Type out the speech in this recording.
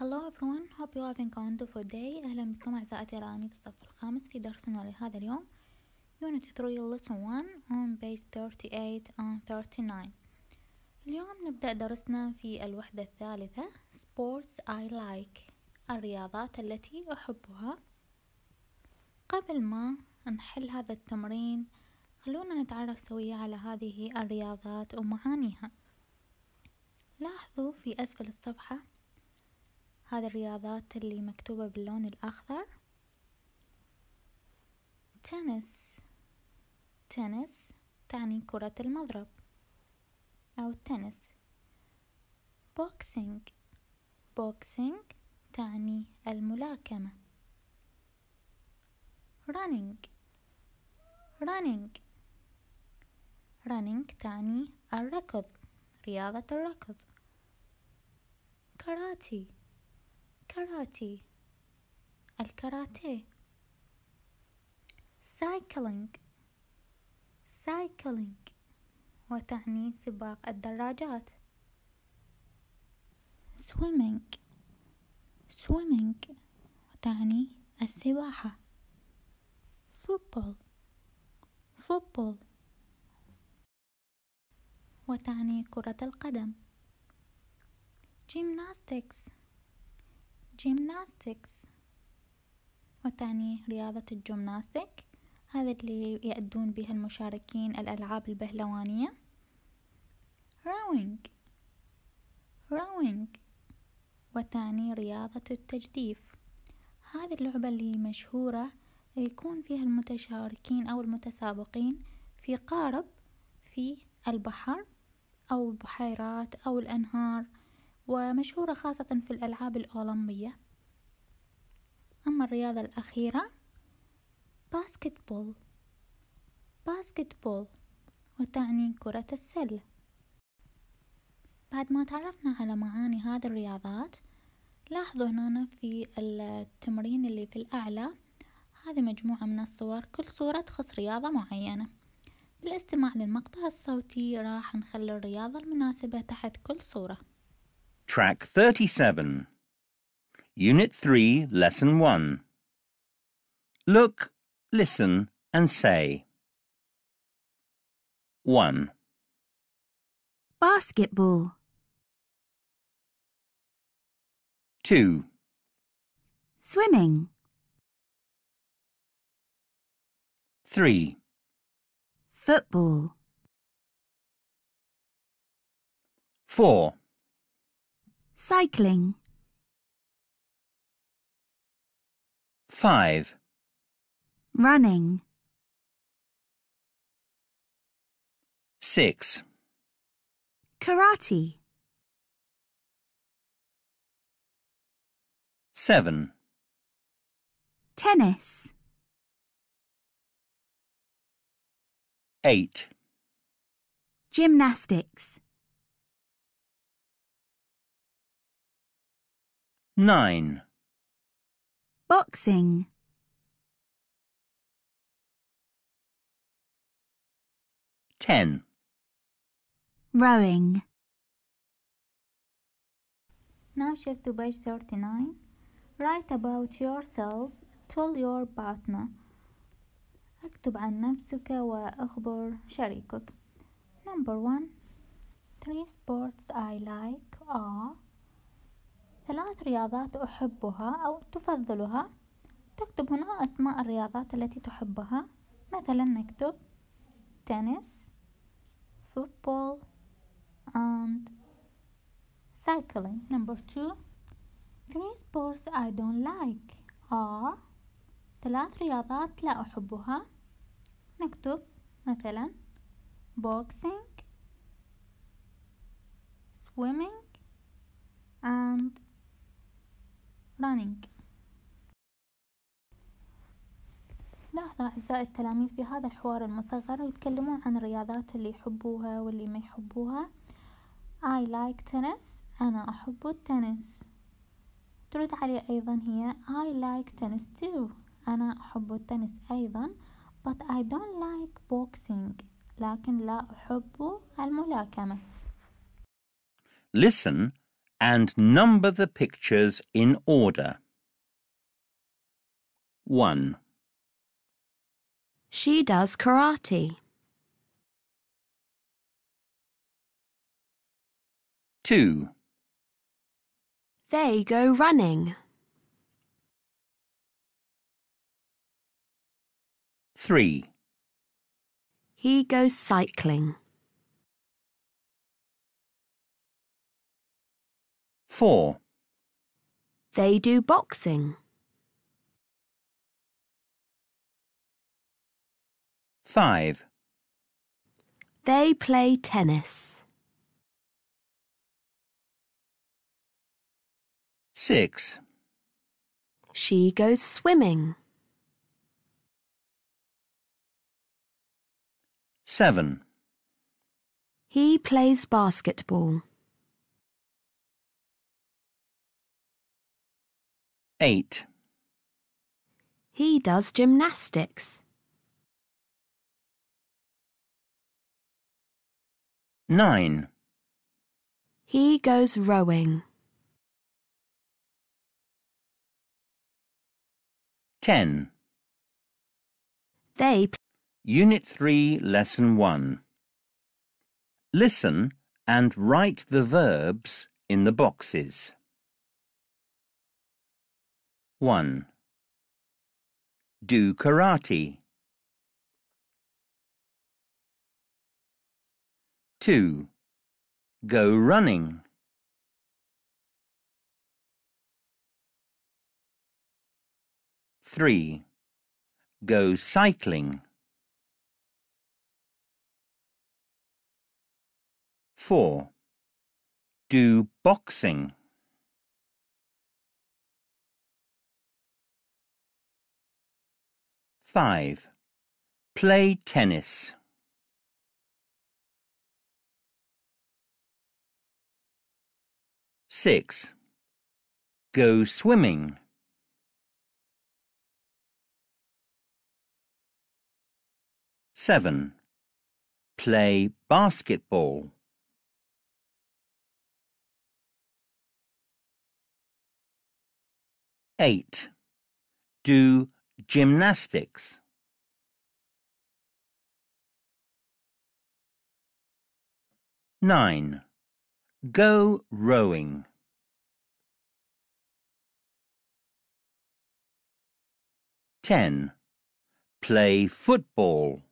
Hello everyone, hope you having a wonderful day. أهلا بكم أعزائي في الصف الخامس في درسنا لهذا اليوم. Unit 3 Lesson 1 on page 38 and 39. اليوم نبدأ درسنا في الوحدة الثالثة Sports I like الرياضات التي أحبها. قبل ما نحل هذا التمرين خلونا نتعرف سوية على هذه الرياضات ومعانيها. لاحظوا في أسفل الصفحة هذي الرياضات اللي مكتوبة باللون الأخضر تنس تنس تعني كرة المضرب أو التنس بوكسينج بوكسينج تعني الملاكمة رانينج رانينج رانينج تعني الركض رياضة الركض كاراتي الكاراتي الكاراتيه سايكلينج سايكلينج وتعني سباق الدراجات swimming سويمينج وتعني السباحة football فوتبول وتعني كرة القدم gymnastics جيمناستكس والثاني رياضة الجمناستيك هذا اللي يأدون بها المشاركين الألعاب البهلوانية روينج روينج وتعني رياضة التجديف هذه اللعبة اللي مشهورة يكون فيها المتشاركين أو المتسابقين في قارب في البحر أو البحيرات أو الأنهار ومشهورة خاصة في الألعاب الأولمبية أما الرياضة الأخيرة باسكتبول باسكتبول وتعني كرة السلة بعد ما تعرفنا على معاني هذه الرياضات لاحظوا هنا في التمرين اللي في الأعلى هذه مجموعة من الصور كل صورة تخص رياضة معينة بالاستماع للمقطع الصوتي راح نخلي الرياضة المناسبة تحت كل صورة Track 37. Unit 3, Lesson 1. Look, listen, and say. 1. Basketball. 2. Swimming. 3. Football. 4. Cycling. 5. Running. 6. Karate. 7. Tennis. 8. Gymnastics. 9. Boxing ten. Rowing. Now shift to page 39. Write about yourself. Tell your partner. اكتب عن نفسك وأخبر شريكك. Number one. Three sports I like are ثلاث رياضات أحبها أو تفضلها تكتب هنا أسماء الرياضات التي تحبها مثلا نكتب تنس football and cycling number two three sports I don't like are ثلاث رياضات لا أحبها نكتب مثلا boxing swimming running لاحظوا أعزائي التلاميذ في هذا الحوار المصغر يتكلمون عن الرياضات اللي يحبوها واللي ما يحبوها I like tennis أنا أحب التنس ترد عليه أيضا هي I like tennis too أنا أحب التنس أيضا but I don't like boxing لكن لا أحب الملاكمة Listen and number the pictures in order. 1. She does karate. 2. They go running. 3. He goes cycling. 4. They do boxing. 5. They play tennis. 6. She goes swimming. 7. He plays basketball. 8. He does gymnastics. 9. He goes rowing. 10. They Unit 3, Lesson 1. Listen and write the verbs in the boxes. 1. Do karate. 2. Go running. 3. Go cycling. 4. Do boxing. 5. Play tennis. Six. Go swimming. Seven. Play basketball. Eight. Do Gymnastics Nine. Go rowing. Ten. Play football.